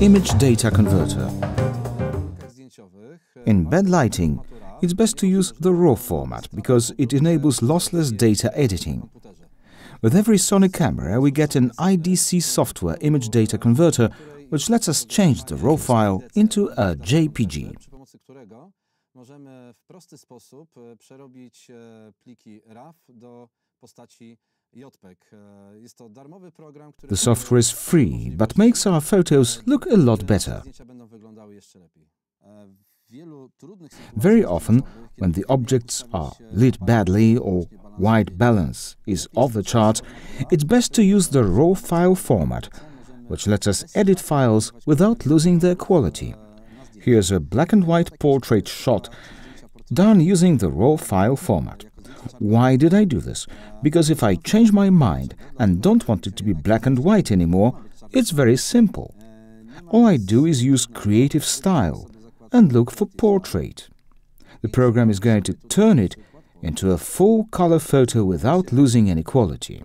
image data converter. In bed lighting, it's best to use the RAW format because it enables lossless data editing. With every Sony camera, we get an IDC software image data converter, which lets us change the RAW file into a JPG. możemy w prosty sposób przerobić pliki RAW do postaci the software is free, but makes our photos look a lot better. Very often, when the objects are lit badly or white balance is off the chart, it's best to use the RAW file format, which lets us edit files without losing their quality. Here's a black and white portrait shot done using the RAW file format. Why did I do this? Because if I change my mind and don't want it to be black and white anymore, it's very simple. All I do is use creative style and look for portrait. The program is going to turn it into a full-color photo without losing any quality.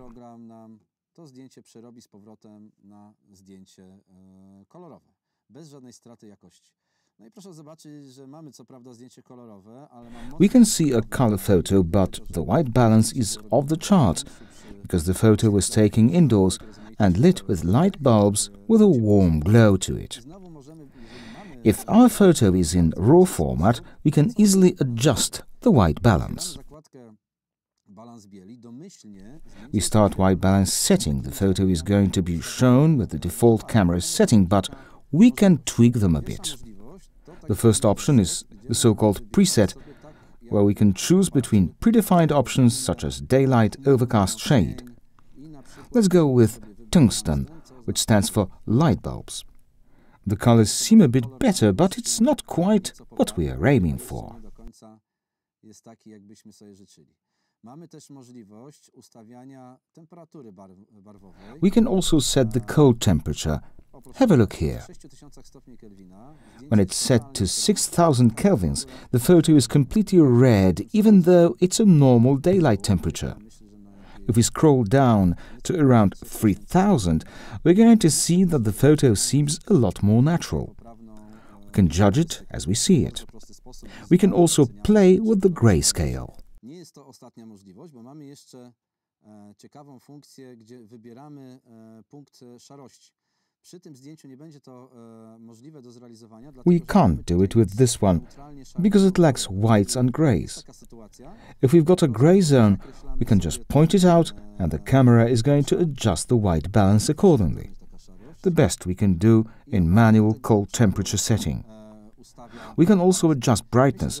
bez żadnej straty jakości. We can see a color photo, but the white balance is off the chart, because the photo was taken indoors and lit with light bulbs with a warm glow to it. If our photo is in RAW format, we can easily adjust the white balance. We start white balance setting. The photo is going to be shown with the default camera setting, but we can tweak them a bit. The first option is the so-called preset, where we can choose between predefined options such as daylight, overcast, shade. Let's go with tungsten, which stands for light bulbs. The colors seem a bit better, but it's not quite what we are aiming for. Mamy też możliwość ustawiania temperatury barwowej. We can also set the cold temperature. Have a look here. When it's set to 6000 kelvins, the photo is completely red even though it's a normal daylight temperature. If we scroll down to around 3000, we're going to see that the photo seems a lot more natural. We can judge it as we see it. We can also play with the grayscale. Nie jest to ostatnia możliwość, bo mamy jeszcze ciekawą funkcję, gdzie wybieramy punkt szarości. Przy tym zdjęciu nie będzie to możliwe do zrealizowania. We can't do it with this one, because it lacks whites and grays. If we've got a gray zone, we can just point it out and the camera is going to adjust the white balance accordingly. The best we can do in manual cold temperature setting. We can also adjust brightness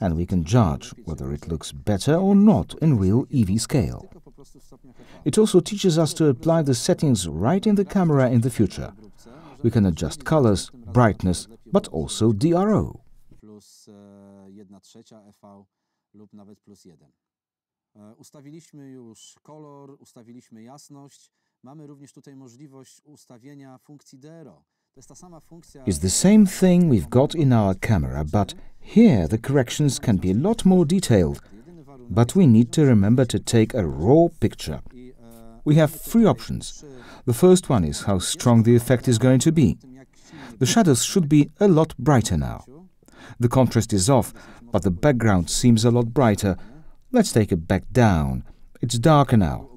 and we can judge whether it looks better or not in real EV scale. It also teaches us to apply the settings right in the camera in the future. We can adjust colors, brightness, but also DRO. Mamy również tutaj możliwość ustawienia funkcji DRO is the same thing we've got in our camera, but here the corrections can be a lot more detailed. But we need to remember to take a raw picture. We have three options. The first one is how strong the effect is going to be. The shadows should be a lot brighter now. The contrast is off, but the background seems a lot brighter. Let's take it back down. It's darker now.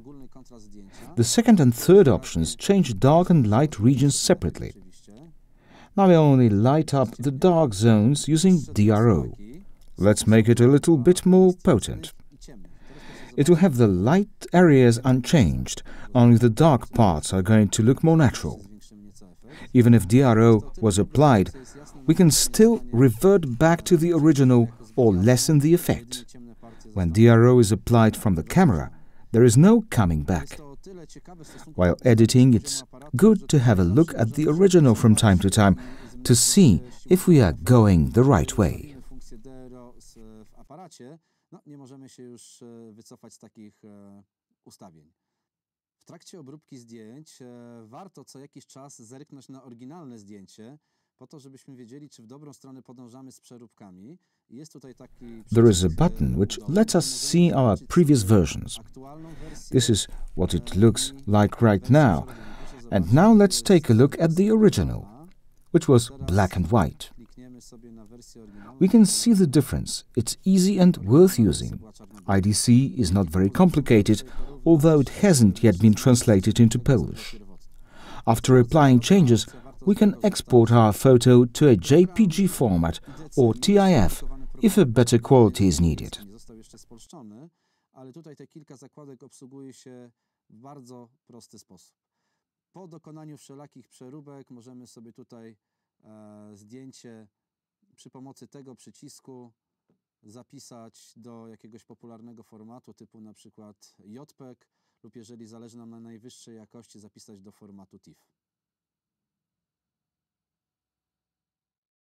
The second and third options change dark and light regions separately. Now we only light up the dark zones using DRO. Let's make it a little bit more potent. It will have the light areas unchanged, only the dark parts are going to look more natural. Even if DRO was applied, we can still revert back to the original or lessen the effect. When DRO is applied from the camera, there is no coming back. While editing, it's good to have a look at the original from time to time to see if we are going the right way. W trakcie obróbki zdjęć warto co jakiś czas zerknąć na oryginalne zdjęcie, po to, żebyśmy wiedzieli, czy w dobrą stronę podążamy z przeróbkami. Jest tutaj taki... There is a button which lets us see our previous versions. This is what it looks like right now. And now let's take a look at the original, which was black and white. We can see the difference. It's easy and worth using. IDC is not very complicated, although it hasn't yet been translated into Polish. After applying changes, we can export our photo to a JPG format or TIF if a better quality is needed. ale tutaj te kilka zakładek obsługuje się w bardzo prosty sposób. Po dokonaniu wszelakich przeróbek możemy sobie tutaj e, zdjęcie przy pomocy tego przycisku zapisać do jakiegoś popularnego formatu typu na przykład JPEG lub jeżeli zależy nam na najwyższej jakości zapisać do formatu TIFF.